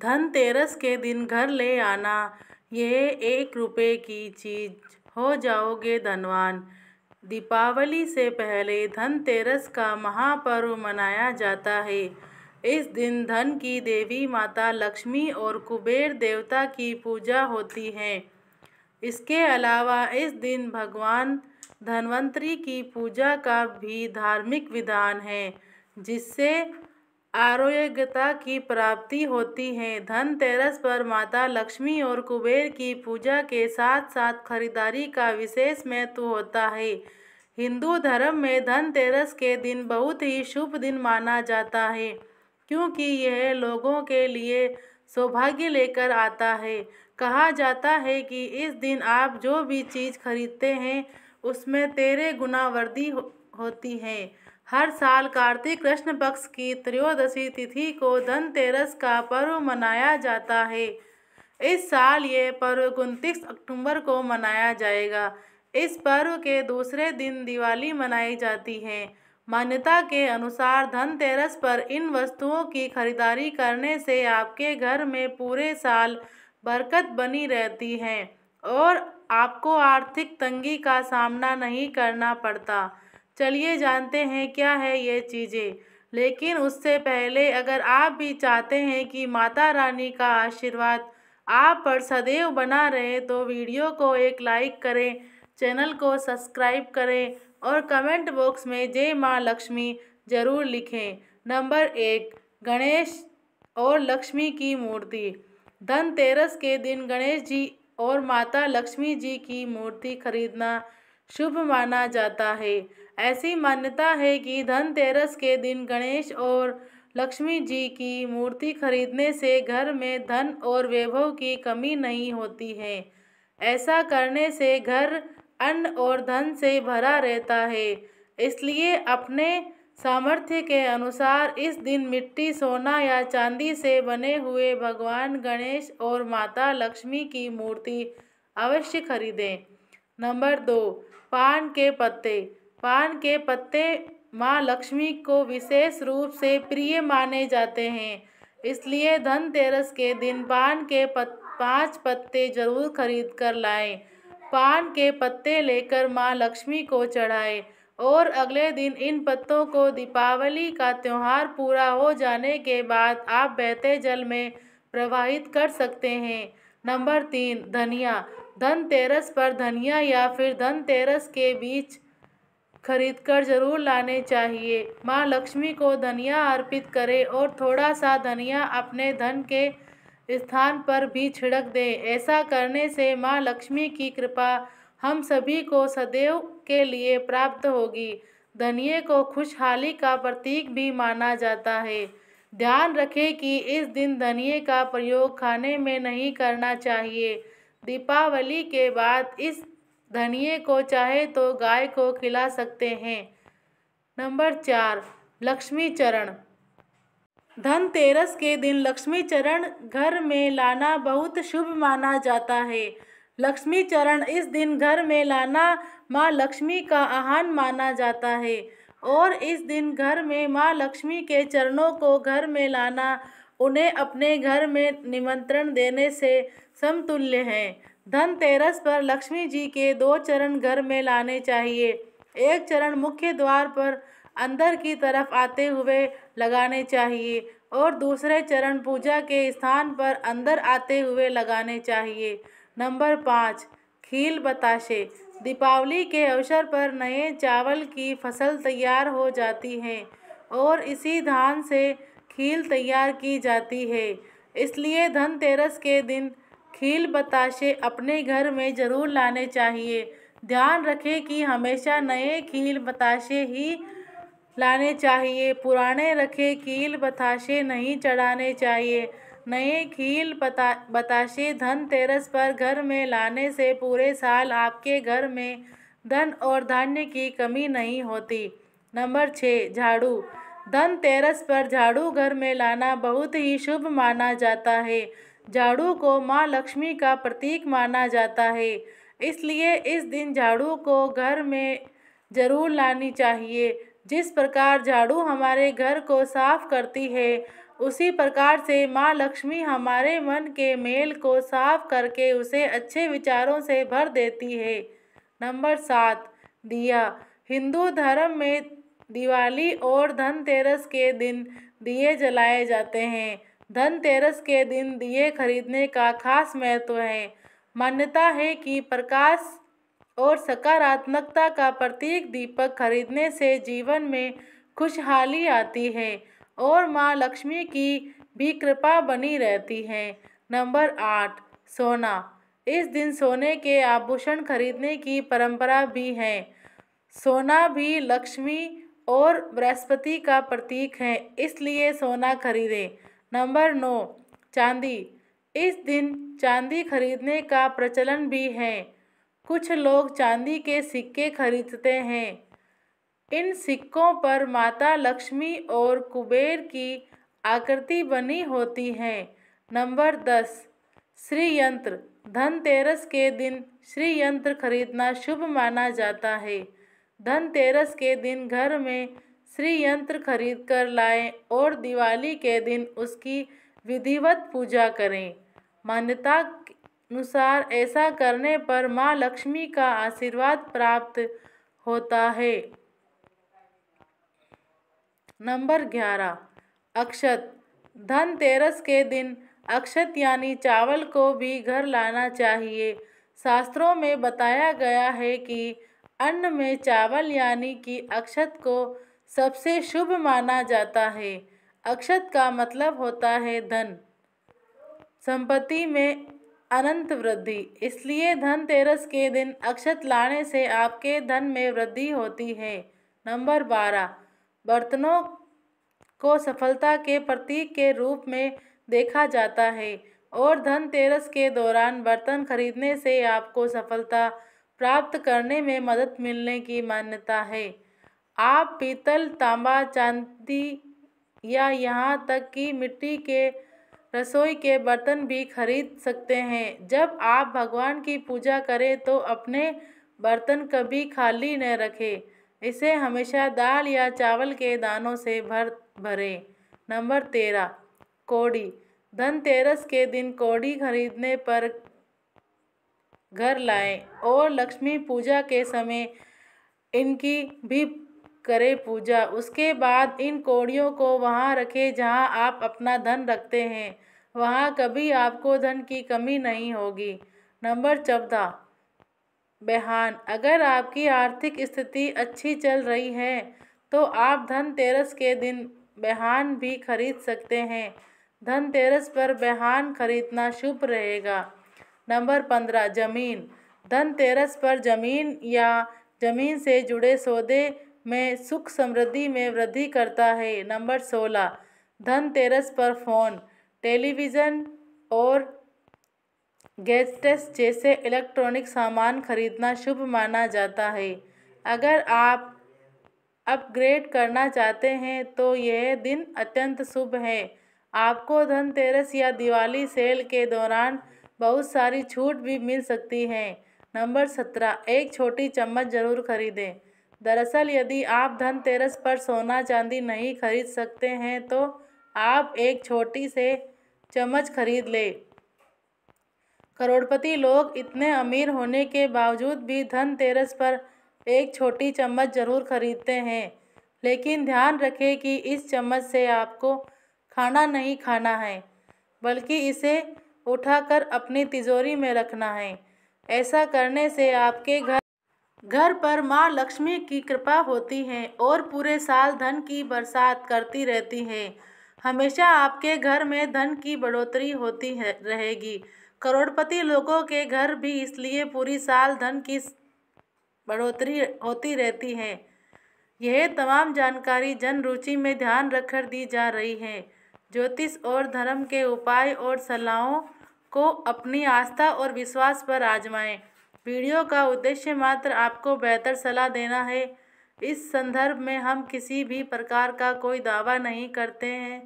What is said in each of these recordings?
धनतेरस के दिन घर ले आना यह एक रुपए की चीज हो जाओगे धनवान दीपावली से पहले धनतेरस का महापर्व मनाया जाता है इस दिन धन की देवी माता लक्ष्मी और कुबेर देवता की पूजा होती है इसके अलावा इस दिन भगवान धनवंतरी की पूजा का भी धार्मिक विधान है जिससे आरोग्यता की प्राप्ति होती है धनतेरस पर माता लक्ष्मी और कुबेर की पूजा के साथ साथ खरीदारी का विशेष महत्व होता है हिंदू धर्म में धनतेरस के दिन बहुत ही शुभ दिन माना जाता है क्योंकि यह लोगों के लिए सौभाग्य लेकर आता है कहा जाता है कि इस दिन आप जो भी चीज़ खरीदते हैं उसमें तेरे गुना वृद्धि हो, होती है हर साल कार्तिक कृष्ण पक्ष की त्रयोदशी तिथि को धनतेरस का पर्व मनाया जाता है इस साल ये पर्व उनतीस अक्टूबर को मनाया जाएगा इस पर्व के दूसरे दिन दिवाली मनाई जाती है मान्यता के अनुसार धनतेरस पर इन वस्तुओं की खरीदारी करने से आपके घर में पूरे साल बरकत बनी रहती है और आपको आर्थिक तंगी का सामना नहीं करना पड़ता चलिए जानते हैं क्या है ये चीज़ें लेकिन उससे पहले अगर आप भी चाहते हैं कि माता रानी का आशीर्वाद आप पर सदैव बना रहे तो वीडियो को एक लाइक करें चैनल को सब्सक्राइब करें और कमेंट बॉक्स में जय माँ लक्ष्मी ज़रूर लिखें नंबर एक गणेश और लक्ष्मी की मूर्ति धनतेरस के दिन गणेश जी और माता लक्ष्मी जी की मूर्ति खरीदना शुभ माना जाता है ऐसी मान्यता है कि धनतेरस के दिन गणेश और लक्ष्मी जी की मूर्ति खरीदने से घर में धन और वैभव की कमी नहीं होती है ऐसा करने से घर अन्न और धन से भरा रहता है इसलिए अपने सामर्थ्य के अनुसार इस दिन मिट्टी सोना या चांदी से बने हुए भगवान गणेश और माता लक्ष्मी की मूर्ति अवश्य खरीदें नंबर दो पान के पत्ते पान के पत्ते माँ लक्ष्मी को विशेष रूप से प्रिय माने जाते हैं इसलिए धनतेरस के दिन पान के पत, पाँच पत्ते जरूर खरीद कर लाएं पान के पत्ते लेकर माँ लक्ष्मी को चढ़ाएं और अगले दिन इन पत्तों को दीपावली का त्यौहार पूरा हो जाने के बाद आप बहते जल में प्रवाहित कर सकते हैं नंबर तीन धनिया धनतेरस पर धनिया या फिर धनतेरस के बीच खरीद कर जरूर लाने चाहिए माँ लक्ष्मी को धनिया अर्पित करें और थोड़ा सा धनिया अपने धन के स्थान पर भी छिड़क दें ऐसा करने से माँ लक्ष्मी की कृपा हम सभी को सदैव के लिए प्राप्त होगी धनिये को खुशहाली का प्रतीक भी माना जाता है ध्यान रखें कि इस दिन धनिये का प्रयोग खाने में नहीं करना चाहिए दीपावली के बाद इस धनिए को चाहे तो गाय को खिला सकते हैं नंबर चार लक्ष्मी चरण धनतेरस के दिन लक्ष्मी चरण घर में लाना बहुत शुभ माना जाता है लक्ष्मी चरण इस दिन घर में लाना माँ लक्ष्मी का आहान माना जाता है और इस दिन घर में माँ लक्ष्मी के चरणों को घर में लाना उन्हें अपने घर में निमंत्रण देने से समतुल्य हैं धनतेरस पर लक्ष्मी जी के दो चरण घर में लाने चाहिए एक चरण मुख्य द्वार पर अंदर की तरफ आते हुए लगाने चाहिए और दूसरे चरण पूजा के स्थान पर अंदर आते हुए लगाने चाहिए नंबर पाँच खील बताशे दीपावली के अवसर पर नए चावल की फसल तैयार हो जाती है और इसी धान से खील तैयार की जाती है इसलिए धनतेरस के दिन खील बताशे अपने घर में ज़रूर लाने चाहिए ध्यान रखें कि हमेशा नए खील बताशे ही लाने चाहिए पुराने रखे खील बताशे नहीं चढ़ाने चाहिए नए खील बता बताशे धनतेरस पर घर में लाने से पूरे साल आपके घर में धन और धान्य की कमी नहीं होती नंबर छः झाड़ू धनतेरस पर झाड़ू घर में लाना बहुत ही शुभ माना जाता है झाड़ू को माँ लक्ष्मी का प्रतीक माना जाता है इसलिए इस दिन झाड़ू को घर में ज़रूर लानी चाहिए जिस प्रकार झाड़ू हमारे घर को साफ करती है उसी प्रकार से माँ लक्ष्मी हमारे मन के मेल को साफ करके उसे अच्छे विचारों से भर देती है नंबर सात दिया हिंदू धर्म में दिवाली और धनतेरस के दिन दिए जलाए जाते हैं धनतेरस के दिन दिए खरीदने का खास महत्व है मान्यता है कि प्रकाश और सकारात्मकता का प्रतीक दीपक खरीदने से जीवन में खुशहाली आती है और माँ लक्ष्मी की भी कृपा बनी रहती है नंबर आठ सोना इस दिन सोने के आभूषण खरीदने की परंपरा भी है सोना भी लक्ष्मी और बृहस्पति का प्रतीक है इसलिए सोना खरीदें नंबर नौ चांदी इस दिन चांदी खरीदने का प्रचलन भी है कुछ लोग चांदी के सिक्के खरीदते हैं इन सिक्कों पर माता लक्ष्मी और कुबेर की आकृति बनी होती है नंबर दस श्री यंत्र धनतेरस के दिन श्री यंत्र खरीदना शुभ माना जाता है धनतेरस के दिन घर में श्री यंत्र खरीद कर लाएं और दिवाली के दिन उसकी विधिवत पूजा करें मान्यता अनुसार ऐसा करने पर माँ लक्ष्मी का आशीर्वाद प्राप्त होता है नंबर ग्यारह अक्षत धनतेरस के दिन अक्षत यानी चावल को भी घर लाना चाहिए शास्त्रों में बताया गया है कि अन्न में चावल यानी कि अक्षत को सबसे शुभ माना जाता है अक्षत का मतलब होता है धन संपत्ति में अनंत वृद्धि इसलिए धनतेरस के दिन अक्षत लाने से आपके धन में वृद्धि होती है नंबर बारह बर्तनों को सफलता के प्रतीक के रूप में देखा जाता है और धनतेरस के दौरान बर्तन खरीदने से आपको सफलता प्राप्त करने में मदद मिलने की मान्यता है आप पीतल तांबा चांदी या यहाँ तक कि मिट्टी के रसोई के बर्तन भी खरीद सकते हैं जब आप भगवान की पूजा करें तो अपने बर्तन कभी खाली न रखें इसे हमेशा दाल या चावल के दानों से भर भरें नंबर तेरह कोड़ी धनतेरस के दिन कोड़ी खरीदने पर घर लाएं और लक्ष्मी पूजा के समय इनकी भी करें पूजा उसके बाद इन कौड़ियों को वहाँ रखें जहाँ आप अपना धन रखते हैं वहाँ कभी आपको धन की कमी नहीं होगी नंबर चौदह बेहान अगर आपकी आर्थिक स्थिति अच्छी चल रही है तो आप धनतेरस के दिन बेहान भी खरीद सकते हैं धनतेरस पर बेहान खरीदना शुभ रहेगा नंबर पंद्रह जमीन धनतेरस पर जमीन या जमीन से जुड़े सौदे में सुख समृद्धि में वृद्धि करता है नंबर सोलह धनतेरस पर फोन टेलीविज़न और गैजेट्स जैसे इलेक्ट्रॉनिक सामान खरीदना शुभ माना जाता है अगर आप अपग्रेड करना चाहते हैं तो यह दिन अत्यंत शुभ है आपको धनतेरस या दिवाली सेल के दौरान बहुत सारी छूट भी मिल सकती है नंबर सत्रह एक छोटी चम्मच ज़रूर खरीदें दरअसल यदि आप धनतेरस पर सोना चांदी नहीं खरीद सकते हैं तो आप एक छोटी से चम्मच खरीद ले करोड़पति लोग इतने अमीर होने के बावजूद भी धनतेरस पर एक छोटी चम्मच ज़रूर खरीदते हैं लेकिन ध्यान रखें कि इस चम्मच से आपको खाना नहीं खाना है बल्कि इसे उठाकर अपनी तिजोरी में रखना है ऐसा करने से आपके घर घर पर माँ लक्ष्मी की कृपा होती है और पूरे साल धन की बरसात करती रहती है हमेशा आपके घर में धन की बढ़ोतरी होती है रहेगी करोड़पति लोगों के घर भी इसलिए पूरी साल धन की बढ़ोतरी होती रहती है यह तमाम जानकारी जन रुचि में ध्यान रखकर दी जा रही है ज्योतिष और धर्म के उपाय और सलाहों को अपनी आस्था और विश्वास पर आजमाएं वीडियो का उद्देश्य मात्र आपको बेहतर सलाह देना है इस संदर्भ में हम किसी भी प्रकार का कोई दावा नहीं करते हैं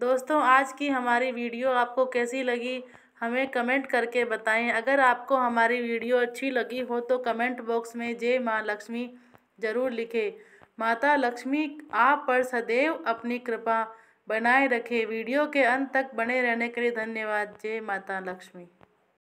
दोस्तों आज की हमारी वीडियो आपको कैसी लगी हमें कमेंट करके बताएं अगर आपको हमारी वीडियो अच्छी लगी हो तो कमेंट बॉक्स में जय माँ लक्ष्मी ज़रूर लिखें माता लक्ष्मी आप पर सदैव अपनी कृपा बनाए रखें वीडियो के अंत तक बने रहने के लिए धन्यवाद जय माता लक्ष्मी